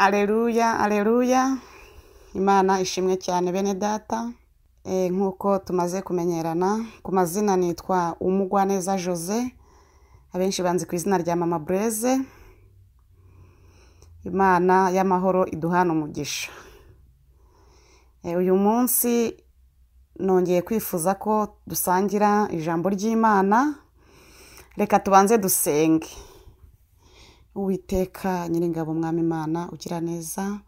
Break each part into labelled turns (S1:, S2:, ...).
S1: areruya aleluya imana ishimwe cyane bene data eh, nk'uko tumaze kumenyerana ku mazina nitwa umugwaneza jose abenshi banzi ku izina rya mama bureze imana y'amahoro iduhana umugisha eh, uyu munsi nongeye kwifuza ko dusangira ijambo ry'imana reka tubanze dusenge uwiteka nyiringabo mwami imana ugira neza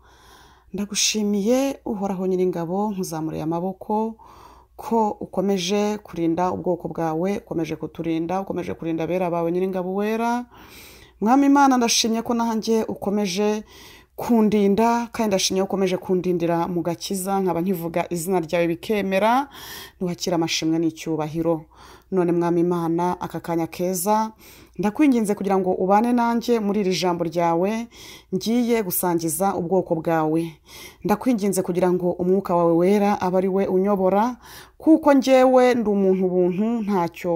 S1: ndagushimiye uhoraho nyiringabo nkuzamuriye amaboko ko ukomeje kurinda ubwoko bwawe ukomeje kuturinda ukomeje kurinda abera bawe nyiringabo wera mwami imana ndashimye ko nanjye ukomeje kundinda kandi ndashimye ko ukomeje kundindira mu gakiza nkaba nkivuga izina ryawe bikemera ntiwakira amashimwe n'icyubahiro none mwami imana aka kanya keza ndakwinginze kugira ngo ubane nanjye muri iri jambo ryawe ngiye gusangiza ubwoko bwawe ndakwinginze kugira ngo umwuka wawe wera abe ari we unyobora kuko ngewe ndi umuntu ubuntu ntacyo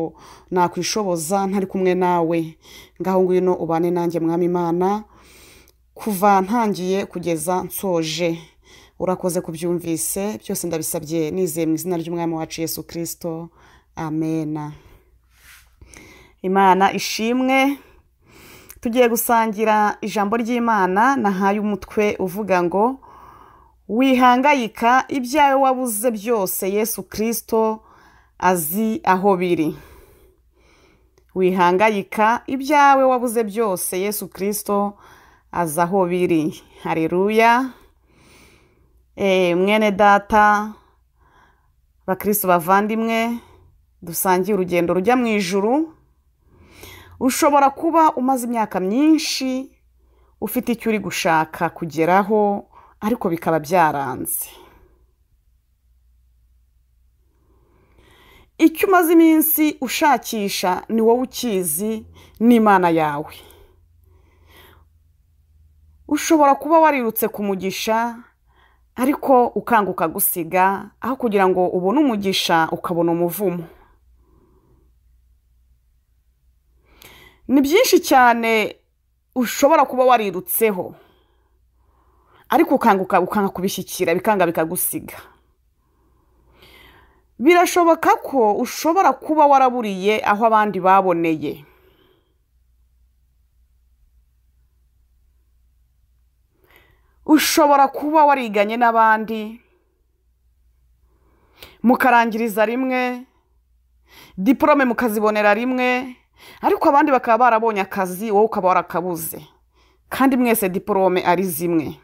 S1: nakwishoboza ntari kumwe nawe ngaho ngwino ubane nanjye mwami imana kuva ntangiye kugeza nsoje urakoze kubyumvise byose ndabisabye nizeye mu izina ry'umwami wacu yesu kirisito amena imana ishimwe tugiye gusangira ijambo ry'imana nahaye umutwe uvuga ngo wihangayika ibyawe wabuze byose yesu kirisito azi aho biri wihangayika ibyawe wabuze byose yesu kirisito azi aho biri hareruya eh, mwene data bakirisitu bavandimwe dusangiye urugendo rujya mu ijuru ushobora kuba umaze imyaka myinshi ufite icyo uri gushaka kugeraho ariko bikaba byaranze icyo umaze iminsi ushakisha ni wowe ukizi n'imana yawe ushobora kuba warirutse ku mugisha ariko ukanguka gusiga aho kugira ngo ubone umugisha ukabona umuvumo ni byinshi cyane ushobora kuba warirutseho ariko ukanguka ukanga kubishyikira bikanga bikagusiga birashoboka ko ushobora kuba waraburiye aho abandi baboneye ushobora kuba wariganye n'abandi mukarangiriza rimwe diporome mukazibonera rimwe ariko abandi bakaba barabonye akazi wowe ukaba warakabuze kandi mwese diporome ari zimwe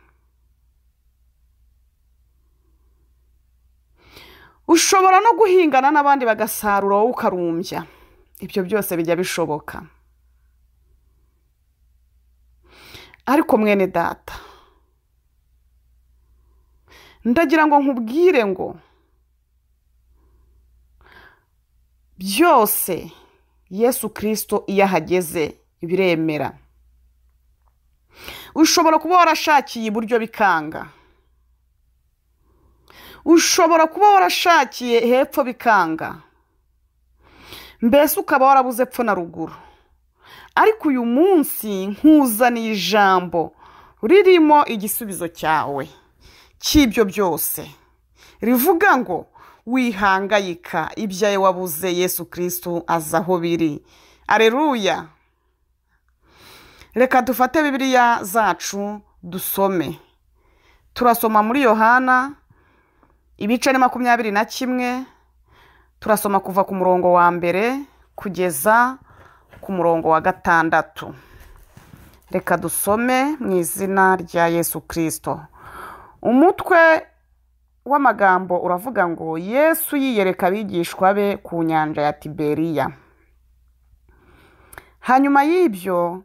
S1: ushobora no guhingana n'abandi bagasarura wowe ukarumbya ibyo byose bijya bishoboka ariko mwene data ndagira ngo nkubwire ngo byose yesu kirisito iyo ahageze biremera ushobora kuba warashakiye iburyo bikanga ushobora kuba warashakiye hepfo bikanga mbese ukaba warabuze epfo na ruguru ariko uyu munsi nkuzaniye ijambo ririmo igisubizo cyawe cy'ibyo byose rivuga ngo wihangayika ibyawe wabuze yesu kirisitu aza aho biri areruya reka dufate bibiliya zacu dusome turasoma muri yohana ibice ni makumyabiri na kimwe turasoma kuva ku murongo wa mbere kugeza ku murongo wa gatandatu reka dusome mu izina rya yesu kirisito umutwe w'amagambo uravuga ngo yesu yiyereka abigishwa be ku nyanja ya tiberiya hanyuma y'ibyo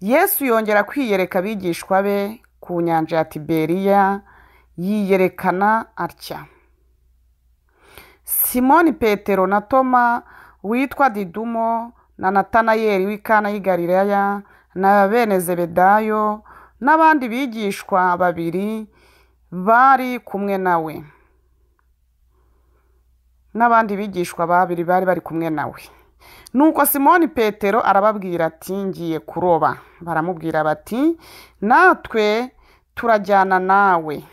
S1: yesu yongera kwiyereka abigishwa be ku nyanja ya tiberiya yiyerekana atya simoni petero na toma witwa didumo na natanayeri w'ikana y'i galileya na bene zebedayo n'abandi bigishwa babiri bari kumwe nawe n'abandi bigishwa babiri bari bari kumwe nawe nuko simoni petero arababwira ati ngiye kuroba baramubwira bati natwe turajyana nawe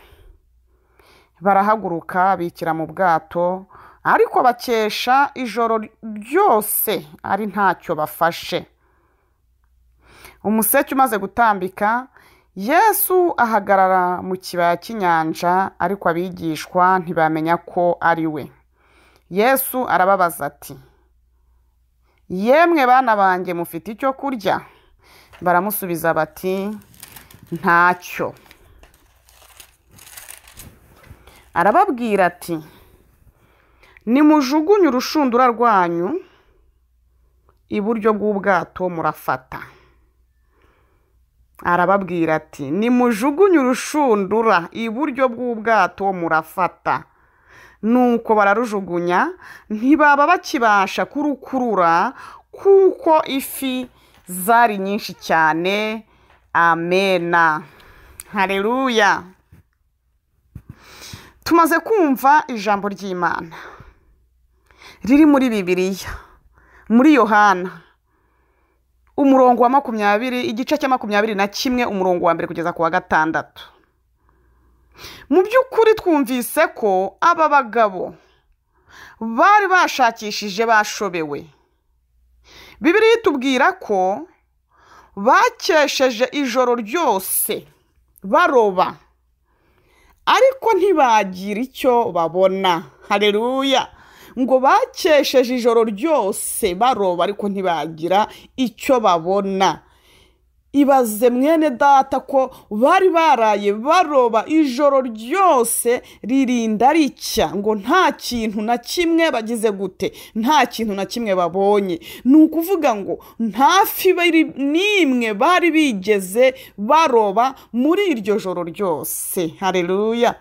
S1: barahaguruka bikira mu bwato ariko bakesha ijoro ryose ari ntacyo bafashe umuseke umaze gutambika yesu ahagarara mu kibaya cy'inyanja ariko abigishwa ntibamenya ko ari we yesu arababaza ati yemwe bana banjye mufite icyo kurya baramusubiza bati ntacyo arababwira ati nimujugunye urushundura rwanyu iburyo bw'ubwato murafata arababwira ati nimujugunye urushundura iburyo bw'ubwato murafata nuko bararujugunya ntibaba bakibasha kurukurura kuko ifi zari nyinshi cyane amena hareruya tumaze kumva ijambo ry'imana riri muri bibiliya muri yohana umurongo wa makumyabiri igice cya makumyabiri na kimwe umurongo wa mbere kugeza ku wa gatandatu mu by'ukuri twumvise ko aba bagabo bari bashakishije bashobewe bibiri itubwira ko bakesheje ijoro ryose baroba ariko ntibagira icyo babona hareruya ngo bakesheje ijoro ryose baroba ariko ntibagira icyo babona ibaze mwene data ko bari baraye baroba ijoro ryose ririnda ricya ngo nta kintu na kimwe bagize gute nta kintu na kimwe babonye ni ukuvuga ngo nta fi n'imwe bari bigeze baroba muri iryo joro ryose hareruya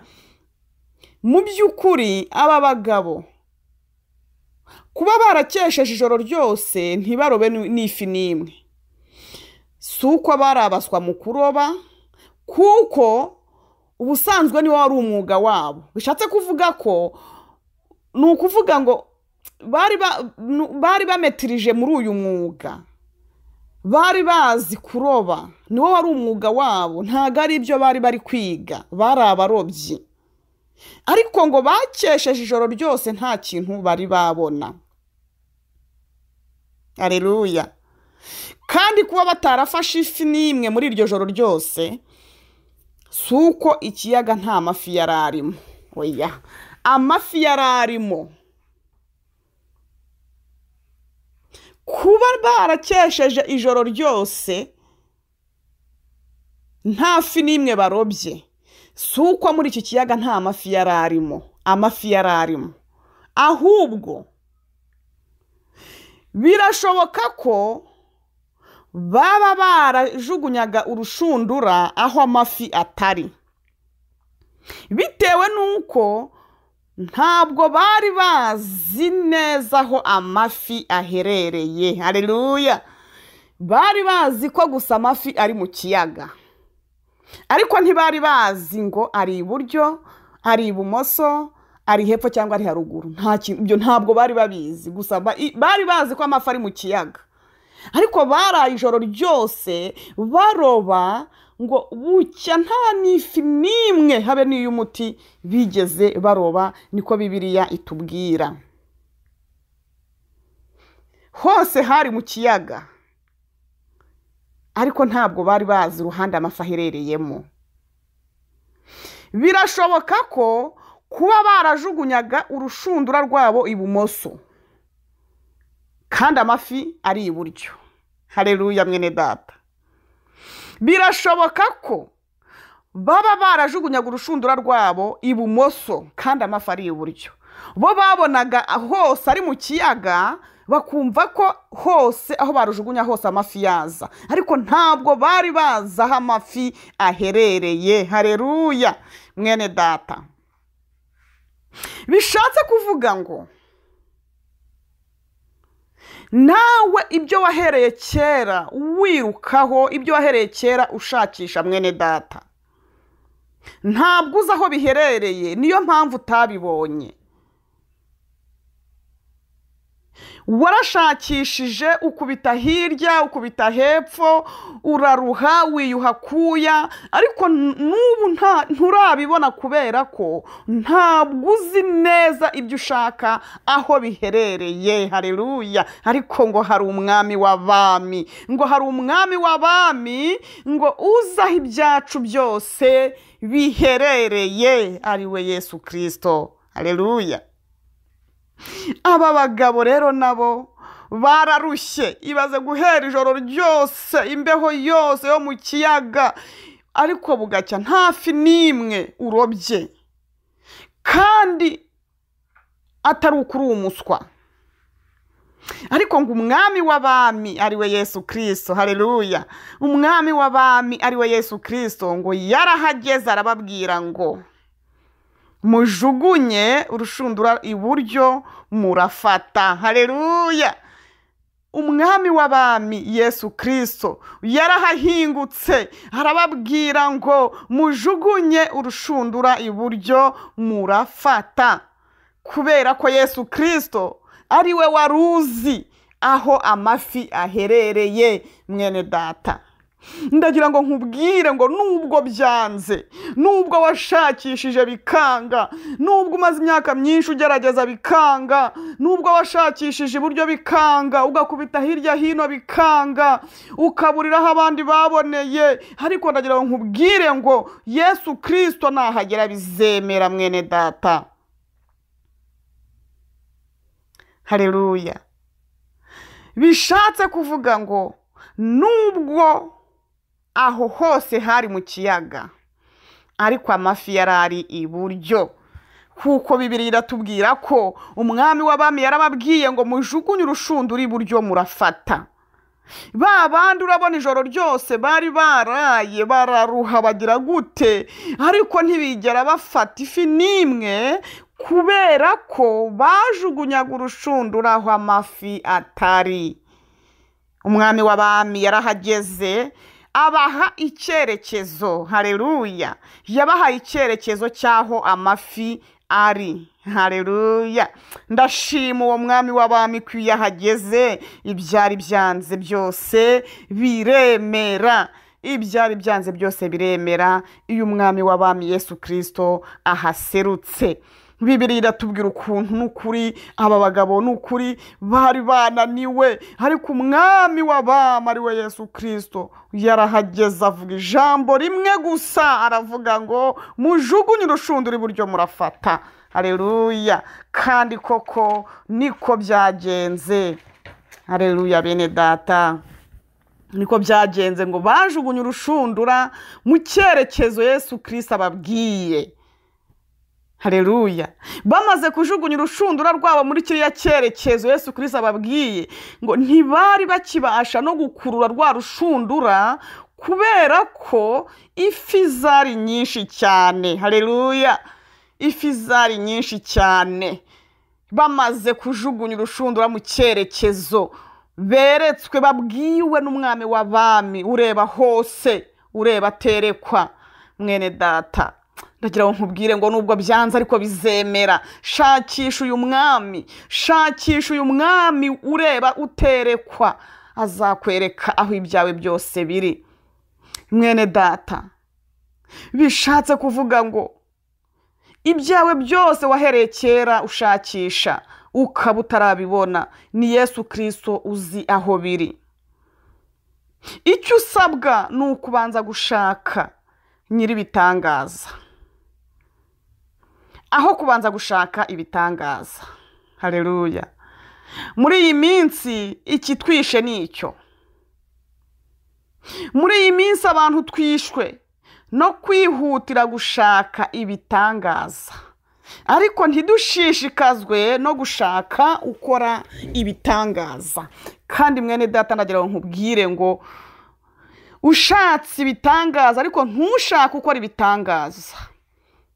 S1: mu by'ukuri aba bagabo kuba barakesheje ijoro ryose ntibarobe n'ifi n'imwe si uko barabaswa mu kuroba kuko ubusanzwe niwo wari umwuga wabo bishatse kuvuga ko ni ukuvuga ngo bari bametirije muri uyu mwuga bari bazi kuroba niwo wari umwuga wabo ntabwo ari ibyo bari bari kwiga bari abarobyi ariko ngo bakesheje ijoro ryose nta kintu bari babona hareruya kandi kuba batarafashe ifi n'imwe muri iryo joro ryose si uko ikiyaga nta mafi yari arimo oya amafi yari arimo kuba barakesheje ijoro ryose nta fi n'imwe barobye si uko muri iki kiyaga nta mafi yari arimo amafi yari arimo ahubwo birashoboka ko baba barajugunyaga urushundura aho amafi atari bitewe n'uko ntabwo bari bazi neza aho amafi aherereye hareruya bari bazi ko gusa amafi ari mu kiyaga ariko ntibari bazi ngo ari iburyo ari ibumoso ari hepfo cyangwa ari haruguru nta kintu ibyo ntabwo bari babizi gusa bari bazi ko amafi ari mu kiyaga ariko baraye ijoro ryose baroba ngo bucya nta n'ifi n'imwe habe n'iy'umuti bigeze baroba niko bibiriya itubwira hose hari mu kiyaga ariko ntabwo bari bazi iruhande amafi aherereyemo birashoboka ko kuba barajugunyaga urushundura rwabo ibumoso kandi amafi ari iburyo hareruya mwene data birashoboka ko baba barajugunyaga urushundura rwabo ibumoso kandi amafi ari iburyo bo babonaga hose ari mu kiyaga bakumva ko hose aho barujugunya hose amafi yaza ariko ntabwo bari bazi aho amafi aherereye hareruya mwene data bishatse kuvuga ngo nawe ibyo wahereye kera wirukaho ibyo wahereye kera ushakisha mwene data ntabwo uzi aho biherereye niyo mpamvu utabibonye warashakishije ukubita hirya ukubita hepfo uraruha wiyuha kuya ariko n'ubu nturabibona kubera ko ntabwo uzi neza ibyo ushaka aho biherereye hareruya ariko ngo hari umwami w'abami ngo hari umwami w'abami ngo uzi ibyacu byose biherereye ari we yesu kirisito hareruya aba bagabo rero nabo bararushye ibaze guhera ijoro ryose imbeho yose yo mu kiyaga ariko bugacya ntafi n'imwe urobye kandi atari ukuri umuswa ariko ngo umwami w'abami ari we yesu kirisito hareruya umwami w'abami ari we yesu kirisito ngo yarahageze arababwira ngo mujugunye urushundura iburyo murafata hareruya umwami w'abami yesu kirisito yarahahingutse arababwira ngo mujugunye urushundura iburyo murafata kubera ko yesu kirisito ari we wari uzi aho amafi aherereye mwene data ndagira ngo nkubwire ngo nubwo byanze nubwo washakishije bikanga nubwo umaze imyaka myinshi ugerageza bikanga nubwo washakishije iburyo bikanga ugakubita hirya hino bikanga ukaburiraho abandi baboneye ariko ndagira ngo nkubwire ngo yesu kirisito nahagera bizemera mwene data hareruya bishatse kuvuga ngo nubwo aho hose hari mu kiyaga ariko amafi yari ari iburyo kuko bibiri iratubwira ko umwami w'abami yarababwiye ngo mujugunye urushundura iburyo murafata ba bandi urabona ijoro ryose bari baraye bararuha bagira gute ariko ntibigera bafata ifi n'imwe kubera ko bajugunyaga urushundura aho amafi atari umwami w'abami yarahageze abaha icyerekezo hareruya yabahaye icyerekezo cy'aho amafi ari hareruya ndashima uwo mwami w'abami ko iyo ahageze ibyari byanze byose biremera ibyari byanze byose biremera iyo umwami w'abami Yesu kirisito ahaserutse bibiri iratubwira ukuntu n’ukuri aba bagabo ni ukuri bari bananiwe ariko umwami w'abami ari we yesu kirisito yarahageze avuga ijambo rimwe gusa aravuga ngo mujugunye urushundura iburyo murafata hareruya kandi koko niko byagenze hareruya bene data niko byagenze ngo bajugunye urushundura mu cyerekezo yesu kirisito ababwiye hareruya bamaze kujugunya urushundura rwabo muri kiriya cyerekezo Yesu kirisita ababwiye ngo ntibari bakibasha no gukurura rwa rushundura kubera ko ifi zari nyinshi cyane hareruya ifi zari nyinshi cyane bamaze kujugunya urushundura mu cyerekezo beretswe babwiwe n'umwami w'abami ureba hose ureba aterekwa mwene data ndagira ngo nkubwire ngo nubwo byanze ariko bizemera shakisha uyu mwami shakisha uyu mwami ureba uterekwa azakwereka aho ibyawe byose biri mwene data bishatse kuvuga ngo ibyawe byose wahereye kera ushakisha ukaba utarabibona ni yesu kirisito uzi aho biri icyo usabwa ni ukubanza gushaka nyir'ibitangaza aho kubanza gushaka ibitangaza hareruya muri iyi minsi ikitwishe ni icyo muri iyi minsi abantu twishwe no kwihutira gushaka ibitangaza ariko ntidushishikazwe no gushaka ukora ibitangaza kandi mwene data ndagira ngo nkubwire ngo ushatse ibitangaza ariko ntushake ukora ibitangaza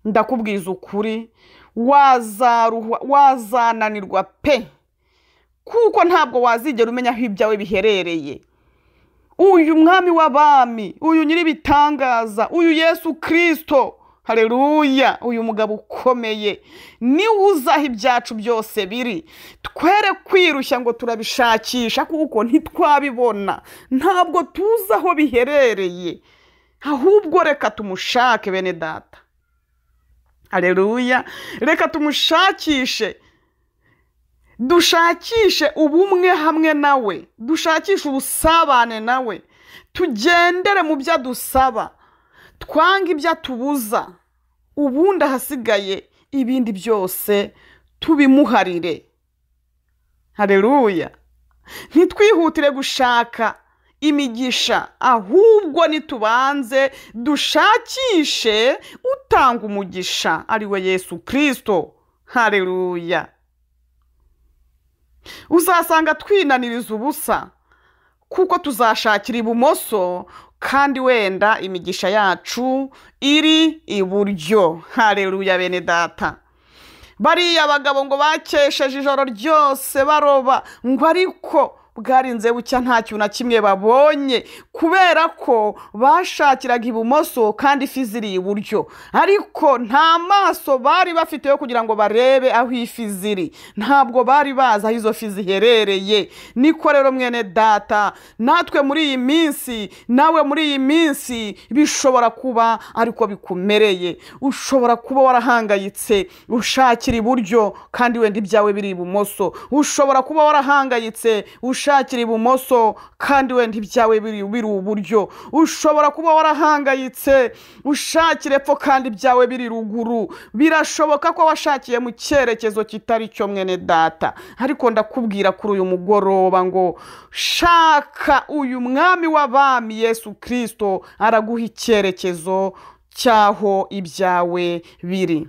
S1: ndakubwiza ukuri wazananirwa pe kuko ntabwo wazigera umenya aho ibyawe biherereye uyu mwami w'abami uyu nyir'ibitangaza uyu yesu kirisito hareruya uyu mugabo ukomeye niwe uzaho ibyacu byose biri twere kwirushya ngo turabishakisha kuko ntitwabibona ntabwo tuzi aho biherereye ahubwo reka tumushake bene data hareruya reka tumushakishe dushakishe ubumwe hamwe nawe dushakishe ubusabane nawe tugendere mu byo adusaba twange ibyo atubuza ubundi ahasigaye ibindi byose tubimuharire hareruya ntitwihutire gushaka imigisha ahubwo nitubanze dushakishe utanga umugisha ari we yesu kirisito hareruya uzasanga twinaniriza ubusa kuko tuzashakira ibumoso kandi wenda imigisha yacu iri iburyo hareruya bene data bariya bagabo ngo bakesheje ijoro ryose baroba ngo ariko bwarinze bucya nta kintu na kimwe babonye kubera ko bashakiraga ibumoso kandi ifi ziri iburyo ariko nta maso bari bafite yo kugira ngo barebe aho ifi ziri ntabwo bari bazi aho izo fi ziherereye niko rero mwene data natwe muri iyi minsi nawe muri iyi minsi bishobora kuba ariko bikumereye ushobora kuba warahangayitse ushakira iburyo kandi wenda ibyawe biri ibumoso ushobora kuba warahangayitse ushakira wishakira ibumoso kandi wenda ibyawe biri uburyo ushobora kuba warahangayitse ushakira epfo kandi ibyawe biri ruguru birashoboka ko washakiye mu cyerekezo kitari cyo mwene data ariko ndakubwira kuri uyu mugoroba ngo shaka uyu mwami w'abami yesu kirisito araguha icyerekezo cy'aho ibyawe biri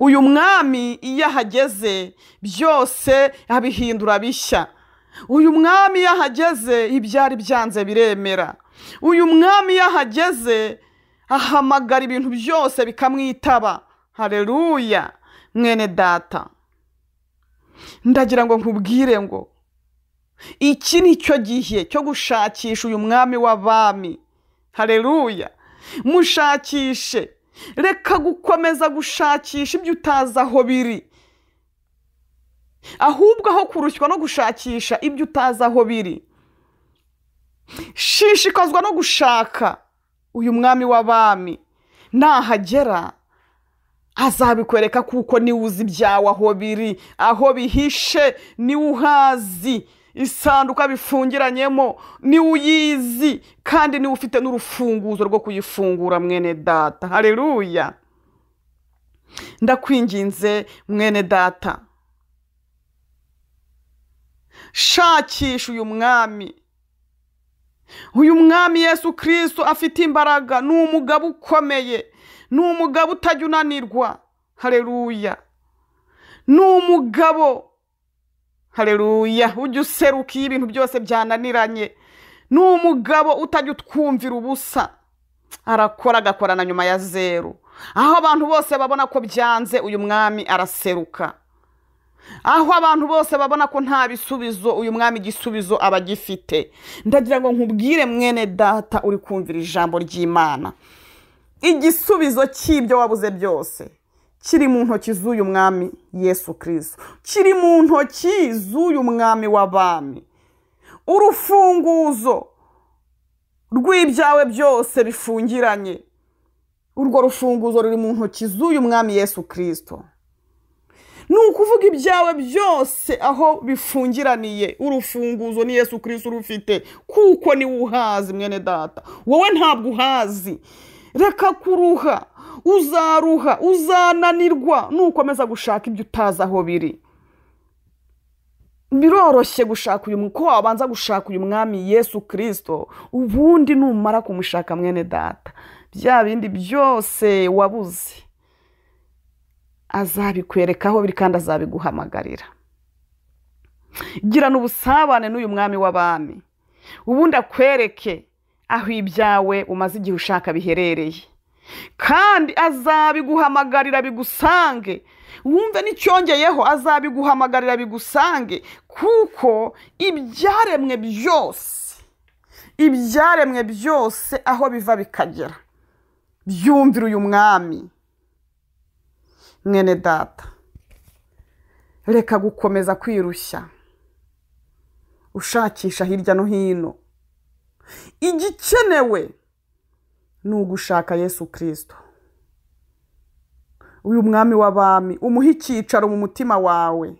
S1: uyu mwami iyo ahageze byose abihindura bishya uyu mwami iyo ahageze ibyari byanze biremera uyu mwami iyo ahageze ahamagara ibintu byose bikamwitaba hareruya mwene data ndagira ngo nkubwire ngo iki ni cyo gihe cyo gushakisha uyu mwami w'abami hareruya mushakishe reka gukomeza gushakisha ibyo utazi aho biri ahubwo aho kurushywa no gushakisha ibyo utazi aho biri shishikazwa no gushaka uyu mwami w'abami nahagera azabikwereka kuko niwe uzi ibyawe aho biri aho bihishe niwe uhazi isanduka bifungiranyemo niwe uyizi kandi niwe ufite n'urufunguzo rwo kuyifungura mwene data hareruya ndakwinginze mwene data shakisha uyu mwami uyu mwami yesu kirisitu afite imbaraga ni umugabo ukomeye ni umugabo utajya unanirwa hareruya ni umugabo hareruya ujya userukiye ibintu byose byananiranye ni umugabo utajya utwumvira ubusa arakora agakorana nyuma ya zeru aho abantu bose babona ko byanze uyu mwami araseruka aho abantu bose babona ko nta bisubizo uyu mwami igisubizo aba agifite ndagira ngo nkubwire mwene data uri kumvira ijambo ry'imana igisubizo cy'ibyo wabuze byose kiri mu ntoki z'uyu mwami yesu kirisito kiri mu ntoki z'uyu mwami w'abami urufunguzo rw'ibyawe byose bifungiranye urwo rufunguzo ruri mu ntoki z'uyu mwami yesu kirisito ni ukuvuga ibyawe byose aho bifungiraniye urufunguzo ni Yesu kirisi urufite kuko niwe uhazi mwene data wowe ntabwo uhazi reka kuruha uzaruha uzananirwa nukomeza gushaka ibyo utazi aho biri biroroshye gushaka uyu ko wabanza gushaka uyu mwami yesu kirisito ubundi numara kumushaka mwene data bya bindi byose wabuze azabikwerekaho biri kandi azabiguhamagarira girana ubusabane n'uyu mwami w'abami ubundi akwereke aho ibyawe umaze igihe ushaka biherereye kandi azabiguhamagarira bigusange wumve n'icyongeyeho azabiguhamagarira bigusange kuko ibyaremwe byose ibyaremwe byose aho biva bikagera byumvira uyu mwami mwene data reka gukomeza kwirushya ushakisha hirya no hino igikenewe ni ugushaka yesu kirisito uyu mwami w'abami umuha icyicaro mu mutima wawe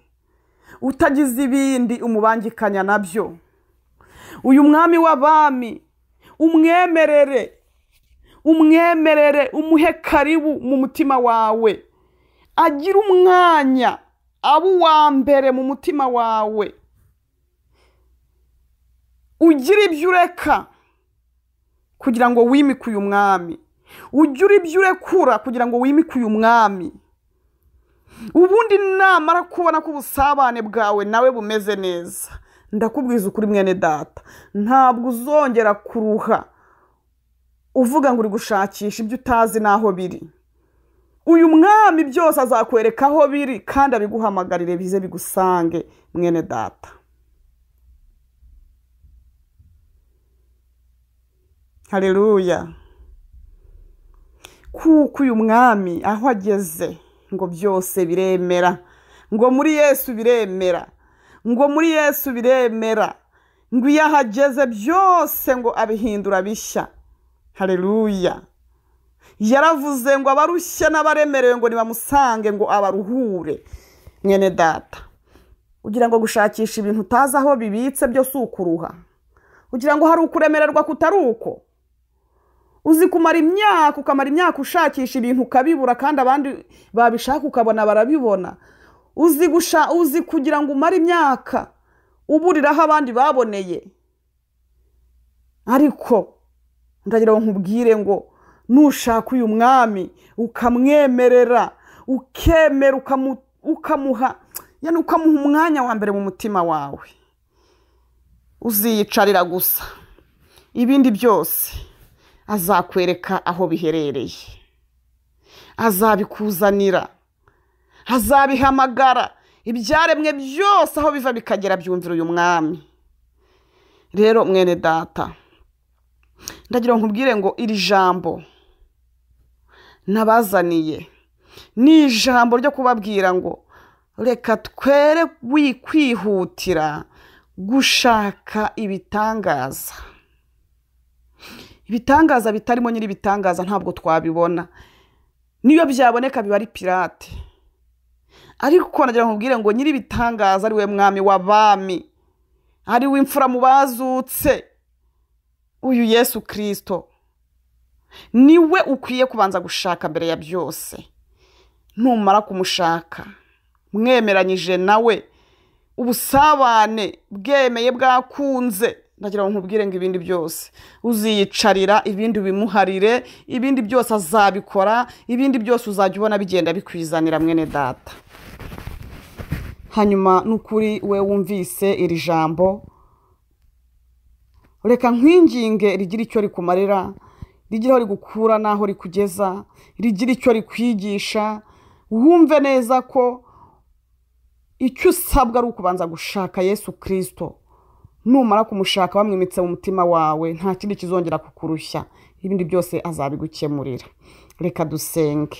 S1: utagize ibindi umubangikanya nabyo uyu mwami w'abami umwemerere umwemerere umuhe karibu mu mutima wawe agira umwanya abe uwa mbere mu mutima wawe ugira ibyo ureka kugira ngo wimike uyu mwami ujye ura ibyo urekura kugira ngo wimike uyu mwami ubundi namara kubona ko ubusabane bwawe nawe bumeze neza ndakubwiza ukuri mwene data ntabwo uzongera kuruha uvuga ngo uri gushakisha ibyo utazi n'aho biri uyu mwami byose azakwereka aho biri kandi abiguhamagarire bize bigusange mwene data hareruya kuko uyu mwami aho ageze ngo byose biremera ngo muri yesu biremera ngo muri yesu biremera ngo iyo ahageze byose ngo abihindura bishya hareruya yaravuze ngo abarushye n'abaremerewe ngo nibamusange ngo abaruhure mwene data ugira ngo gushakisha ibintu utazi aho bibitse byo si ukuruha ugira ngo hari ukuremererwa kutari uko uzi kumara imyaka ukamara imyaka ushakisha ibintu ukabibura kandi abandi babishaka ukabona barabibona uzi gusha uzi kugira ngo umare imyaka uburiraho abandi baboneye ariko ndagira ngo nkubwire ngo nushaka uyu mwami ukamwemerera ukemera ukamuha ukamuha umwanya wa mbere mu mutima wawe uziyicarira gusa ibindi byose azakwereka aho biherereye azabikuzanira azabihamagara ibyaremwe byose aho biva bikagera byumvira uyu mwami rero mwene data ndagira ngo nkubwire ngo iri jambo nabazaniye ni ijambo ryo kubabwira ngo reka twere kwihutira gushaka ibitangaza ibitangaza bitarimo nyir'ibitangaza ntabwo twabibona niyo byaboneka biba ari pirate ariko nagira ngo nkubwire ngo nyir'ibitangaza ariwe mwami w'abami ari we imfura mu bazutse uyu yesu kirisito niwe ukwiye kubanza gushaka mbere ya byose numara kumushaka mwemeranyije nawe ubusabane bwemeye bwakunze ndagira ngo nkubwire ngo ibindi byose uziyicarira ibindi bimuharire ibindi byose azabikora ibindi byose uzajya ubona bigenda bikwizanira mwene data hanyuma n'ukuri we wumvise iri jambo reka nkwinginge rigira icyo rikumarira rigira aho rigukura n'aho rikugeza rigira icyo rikwigisha wumve neza ko icyo usabwa ari ukubanza gushaka yesu kirisito numara kumushaka wamwimitse mu mutima wawe nta kindi kizongera kukurushya ibindi byose azabigukemurira reka dusenge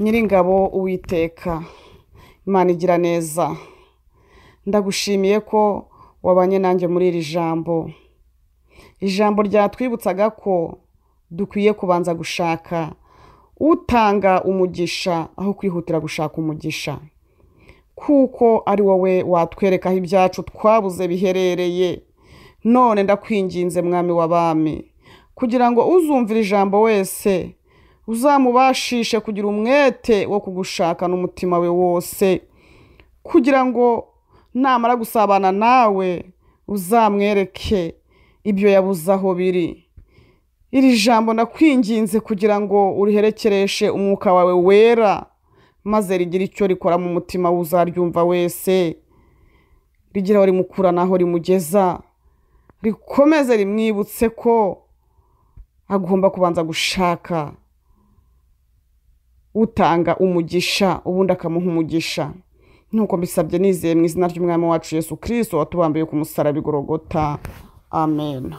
S1: nyiringabo uwiteka imana igira neza ndagushimiye ko wabanye nanjye muri iri jambo ijambo ryatwibutsaga ko dukwiye kubanza gushaka utanga umugisha aho kwihutira gushaka umugisha kuko ari wowe watwerekaho ibyacu twabuze biherereye none ndakwinginze mwami w'abami kugira ngo uzumvire ijambo wese uzamubashishe kugira umwete wo kugushaka n’umutima we wose kugira ngo namara gusabana nawe uzamwereke ibyo yabuze aho biri iri jambo nakwinginze kugira ngo uriherekereshe umwuka wawe wera maze rigira icyo rikora mu mutima w'uzaryumva wese rigira aho rimukura n'aho rimugeza rikomeze rimwibutse ko agomba kubanza gushaka utanga umugisha ubundi akamuha umugisha nk'uko mbisabye nizeye mu izina ry'umwami wacu Yesu kirisito watubambiye ku musaraba Amen.